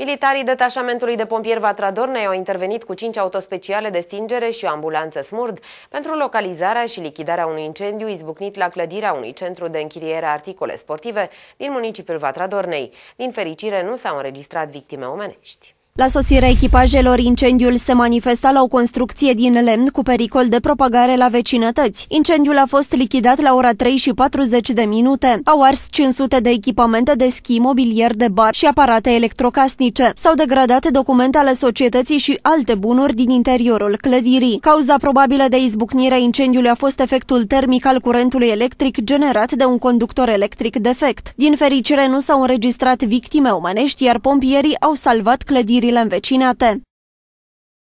Militarii detașamentului de pompieri Dornei au intervenit cu cinci autospeciale de stingere și o ambulanță smurd pentru localizarea și lichidarea unui incendiu izbucnit la clădirea unui centru de închiriere a articole sportive din municipiul Vatra Dornei. Din fericire, nu s-au înregistrat victime omenești. La sosirea echipajelor, incendiul se manifesta la o construcție din lemn cu pericol de propagare la vecinătăți. Incendiul a fost lichidat la ora 3 și 40 de minute. Au ars 500 de echipamente de schi, mobilier de bar și aparate electrocasnice. S-au degradat documente ale societății și alte bunuri din interiorul clădirii. Cauza probabilă de izbucnire a incendiului a fost efectul termic al curentului electric generat de un conductor electric defect. Din fericire, nu s-au înregistrat victime umanești, iar pompierii au salvat clădirile len väčšinaté